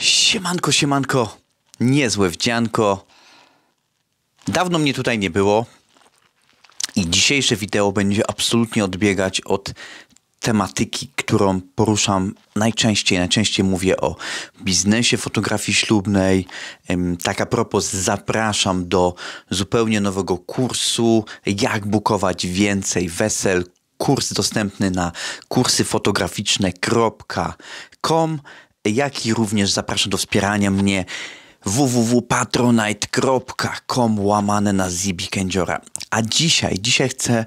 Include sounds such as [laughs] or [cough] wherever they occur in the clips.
Siemanko, siemanko, niezłe wdzianko. Dawno mnie tutaj nie było i dzisiejsze wideo będzie absolutnie odbiegać od tematyki, którą poruszam najczęściej. Najczęściej mówię o biznesie fotografii ślubnej. Tak a propos, zapraszam do zupełnie nowego kursu, jak bukować więcej wesel, kurs dostępny na kursyfotograficzne.com jak i również zapraszam do wspierania mnie www.patronite.com łamane na Zibi Kędziora. A dzisiaj, dzisiaj chcę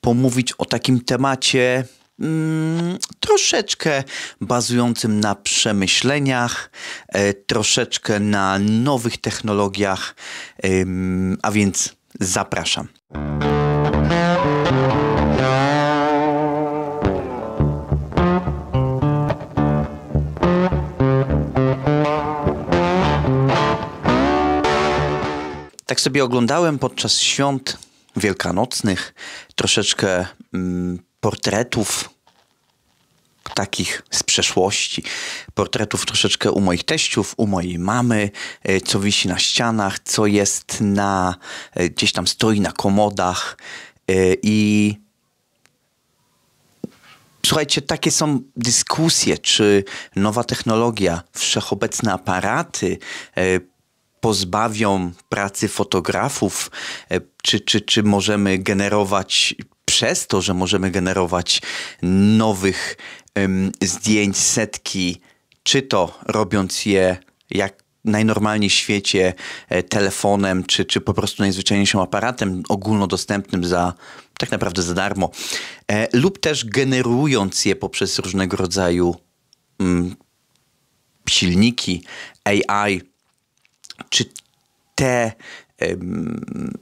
pomówić o takim temacie mm, troszeczkę bazującym na przemyśleniach, e, troszeczkę na nowych technologiach, e, a więc zapraszam. tak sobie oglądałem podczas świąt wielkanocnych troszeczkę mm, portretów takich z przeszłości, portretów troszeczkę u moich teściów, u mojej mamy, e, co wisi na ścianach, co jest na e, gdzieś tam stoi na komodach e, i Słuchajcie, takie są dyskusje, czy nowa technologia, wszechobecne aparaty, pozbawią pracy fotografów, e, czy, czy, czy możemy generować przez to, że możemy generować nowych ym, zdjęć, setki, czy to robiąc je jak najnormalniej w świecie e, telefonem, czy, czy po prostu najzwyczajniejszym aparatem ogólnodostępnym za tak naprawdę za darmo, e, lub też generując je poprzez różnego rodzaju mm, silniki AI, czy te um,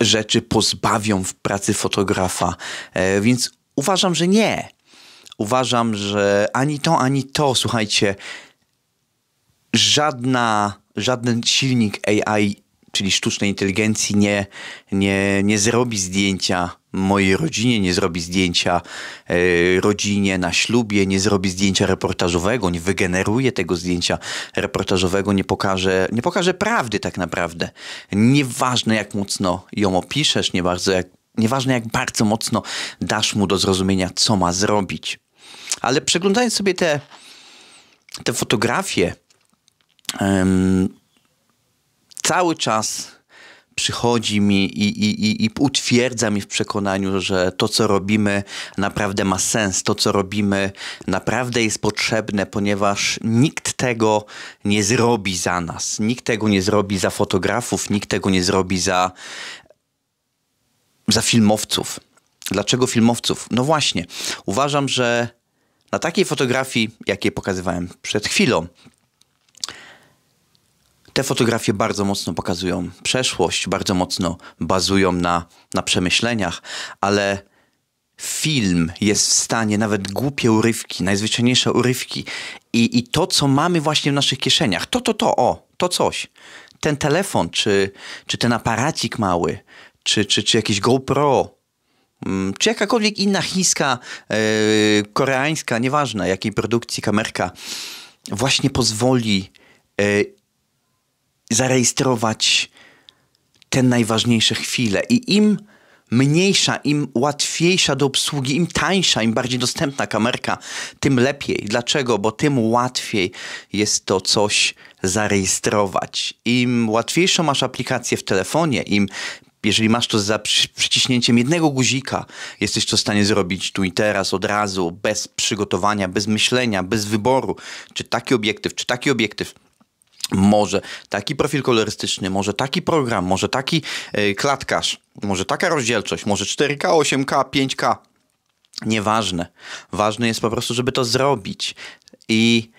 rzeczy pozbawią w pracy fotografa. E, więc uważam, że nie. Uważam, że ani to, ani to, słuchajcie, żadna, żaden silnik AI czyli sztucznej inteligencji, nie, nie, nie zrobi zdjęcia mojej rodzinie, nie zrobi zdjęcia y, rodzinie na ślubie, nie zrobi zdjęcia reportażowego, nie wygeneruje tego zdjęcia reportażowego, nie pokaże, nie pokaże prawdy tak naprawdę. Nieważne jak mocno ją opiszesz, nie bardzo jak, nieważne jak bardzo mocno dasz mu do zrozumienia, co ma zrobić. Ale przeglądając sobie te, te fotografie, cały czas przychodzi mi i, i, i, i utwierdza mi w przekonaniu, że to, co robimy, naprawdę ma sens, to, co robimy, naprawdę jest potrzebne, ponieważ nikt tego nie zrobi za nas, nikt tego nie zrobi za fotografów, nikt tego nie zrobi za, za filmowców. Dlaczego filmowców? No właśnie, uważam, że na takiej fotografii, jakiej pokazywałem przed chwilą, te fotografie bardzo mocno pokazują przeszłość, bardzo mocno bazują na, na przemyśleniach, ale film jest w stanie, nawet głupie urywki, najzwyczajniejsze urywki i, i to, co mamy właśnie w naszych kieszeniach, to, to, to, o, to coś. Ten telefon, czy, czy ten aparacik mały, czy, czy, czy jakieś GoPro, mm, czy jakakolwiek inna chińska, yy, koreańska, nieważne jakiej produkcji kamerka, właśnie pozwoli yy, zarejestrować te najważniejsze chwile. I im mniejsza, im łatwiejsza do obsługi, im tańsza, im bardziej dostępna kamerka, tym lepiej. Dlaczego? Bo tym łatwiej jest to coś zarejestrować. Im łatwiejszą masz aplikację w telefonie, im jeżeli masz to za przyciśnięciem jednego guzika, jesteś to w stanie zrobić tu i teraz, od razu, bez przygotowania, bez myślenia, bez wyboru, czy taki obiektyw, czy taki obiektyw może taki profil kolorystyczny, może taki program, może taki e, klatkarz, może taka rozdzielczość, może 4K, 8K, 5K. Nieważne. Ważne jest po prostu, żeby to zrobić. I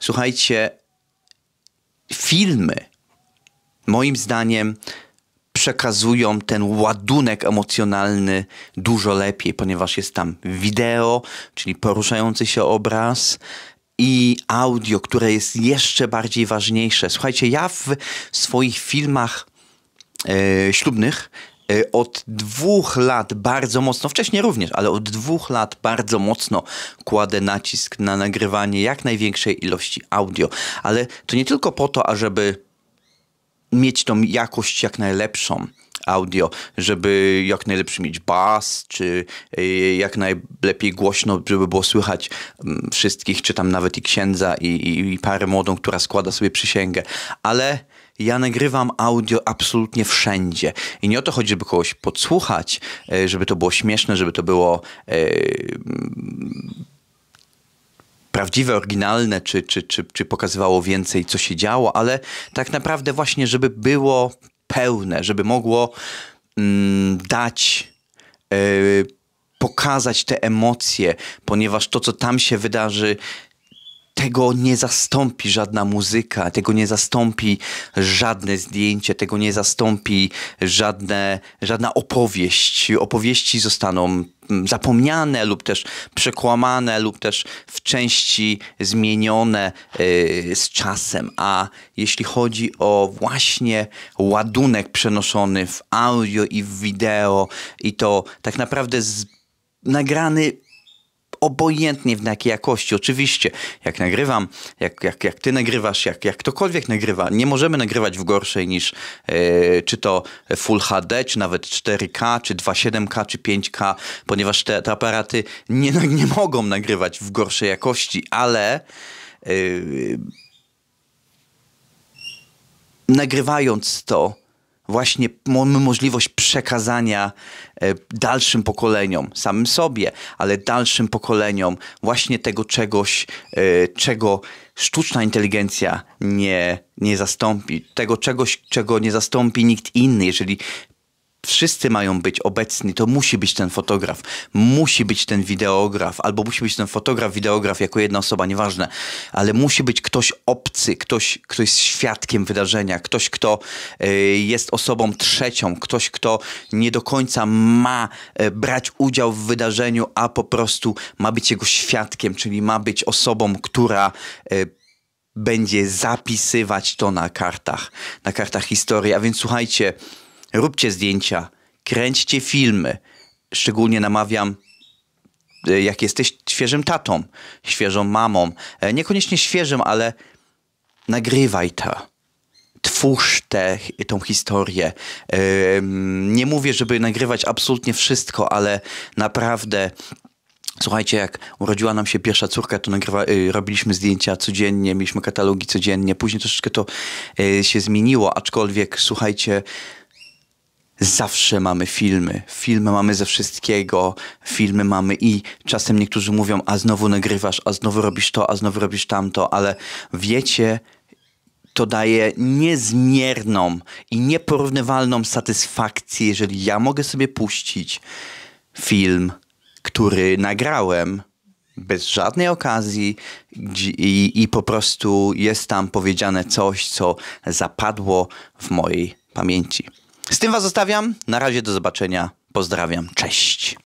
słuchajcie, filmy moim zdaniem przekazują ten ładunek emocjonalny dużo lepiej, ponieważ jest tam wideo, czyli poruszający się obraz, i audio, które jest jeszcze bardziej ważniejsze. Słuchajcie, ja w swoich filmach e, ślubnych e, od dwóch lat bardzo mocno, wcześniej również, ale od dwóch lat bardzo mocno kładę nacisk na nagrywanie jak największej ilości audio. Ale to nie tylko po to, ażeby mieć tą jakość jak najlepszą, audio, żeby jak najlepszy mieć bas, czy y, jak najlepiej głośno, żeby było słychać mm, wszystkich, czy tam nawet i księdza, i, i, i parę młodą, która składa sobie przysięgę. Ale ja nagrywam audio absolutnie wszędzie. I nie o to chodzi, żeby kogoś podsłuchać, y, żeby to było śmieszne, żeby to było yy, prawdziwe, oryginalne, czy, czy, czy, czy pokazywało więcej, co się działo, ale tak naprawdę właśnie, żeby było pełne, żeby mogło mm, dać, e, pokazać te emocje, ponieważ to, co tam się wydarzy, tego nie zastąpi żadna muzyka, tego nie zastąpi żadne zdjęcie, tego nie zastąpi żadne, żadna opowieść. Opowieści zostaną zapomniane lub też przekłamane lub też w części zmienione y, z czasem. A jeśli chodzi o właśnie ładunek przenoszony w audio i w wideo i to tak naprawdę z, nagrany obojętnie w jakiej jakości. Oczywiście, jak nagrywam, jak, jak, jak ty nagrywasz, jak, jak ktokolwiek nagrywa, nie możemy nagrywać w gorszej niż yy, czy to Full HD, czy nawet 4K, czy 2.7K, czy 5K, ponieważ te, te aparaty nie, [laughs] nie mogą nagrywać w gorszej jakości, ale... Yy, nagrywając to, właśnie mamy możliwość przekazania e, dalszym pokoleniom, samym sobie, ale dalszym pokoleniom właśnie tego czegoś, e, czego sztuczna inteligencja nie, nie zastąpi, tego czegoś, czego nie zastąpi nikt inny. Jeżeli wszyscy mają być obecni, to musi być ten fotograf, musi być ten wideograf, albo musi być ten fotograf, wideograf jako jedna osoba, nieważne, ale musi być ktoś obcy, ktoś, kto jest świadkiem wydarzenia, ktoś, kto e, jest osobą trzecią, ktoś, kto nie do końca ma e, brać udział w wydarzeniu, a po prostu ma być jego świadkiem, czyli ma być osobą, która e, będzie zapisywać to na kartach, na kartach historii. A więc słuchajcie, róbcie zdjęcia, kręćcie filmy. Szczególnie namawiam e, jak jesteś świeżym tatą, świeżą mamą. E, niekoniecznie świeżym, ale nagrywaj to. Twórz tę tą historię. E, nie mówię, żeby nagrywać absolutnie wszystko, ale naprawdę. Słuchajcie, jak urodziła nam się pierwsza córka, to nagrywa, robiliśmy zdjęcia codziennie, mieliśmy katalogi codziennie. Później troszeczkę to się zmieniło, aczkolwiek słuchajcie, zawsze mamy filmy. Filmy mamy ze wszystkiego, filmy mamy i czasem niektórzy mówią, a znowu nagrywasz, a znowu robisz to, a znowu robisz tamto, ale wiecie, to daje niezmierną i nieporównywalną satysfakcję, jeżeli ja mogę sobie puścić film, który nagrałem bez żadnej okazji i, i po prostu jest tam powiedziane coś, co zapadło w mojej pamięci. Z tym Was zostawiam. Na razie do zobaczenia. Pozdrawiam. Cześć.